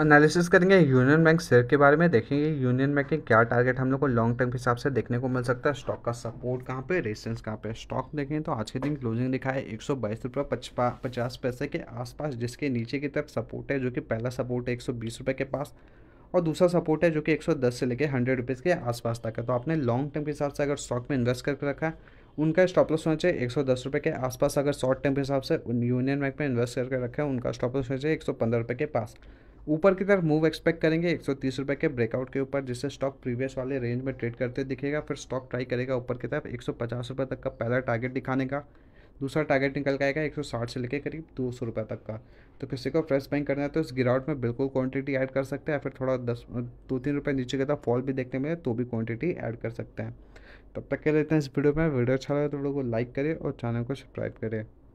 analysis करेंगे union bank share के बारे में देखेंगे यूनियन बैंक के क्या टारगेट हम लोग को लॉन्ग टर्म के हिसाब से देखने को मिल सकता है स्टॉक का सपोर्ट कहाँ पे रेसेंस कहाँ पे स्टॉक देखें तो आज के दिन क्लोजिंग दिखा है एक सौ बाईस रुपये पचास पैसे के आसपास जिसके नीचे की तरफ सपोर्ट है जो कि पहला सपोर्ट है एक सौ बीस रुपये के पास और दूसरा सपोर्ट है जो कि 110 से लेकर हंड्रेड रुपीज़ के आसपास तक है तो आपने लॉन्ग टर्म के हिसाब से अगर स्टॉक में इन्वेस्ट करके रखा है उनका स्टॉप लॉस होना चाहिए एक सौ दस रुपये के आसपास अगर शॉर्ट टर्म के हिसाब से यूनियन बैंक में इन्वेस्ट करके रखा है उनका स्टॉप लॉस होना चाहिए एक सौ पंद्रह रुपये के पास ऊपर की तरफ मूव एक्सपेक्ट करेंगे एक सौ के ब्रेकआउट के ऊपर जिससे स्टॉक प्रीवियस वाले रेंज में ट्रेड करते दिखेगा फिर स्टॉक ट्राई करेगा ऊपर की तरफ एक सौ तक का पहला टारगेट दिखाने का दूसरा टारगेट निकल के आएगा एक से लेकर करीब दो सौ रुपये तक का तो किसी को फ्रेश बैंक करना है तो इस गिरावट में बिल्कुल क्वांटिटी ऐड कर सकते हैं या फिर थोड़ा दस दो तीन रुपये नीचे का फॉल भी देखने मिले तो भी क्वांटिटी ऐड कर सकते हैं तब तक के लेते हैं इस वीडियो में वीडियो अच्छा लगे तो वीडियो को लाइक करें और चैनल को सब्सक्राइब करें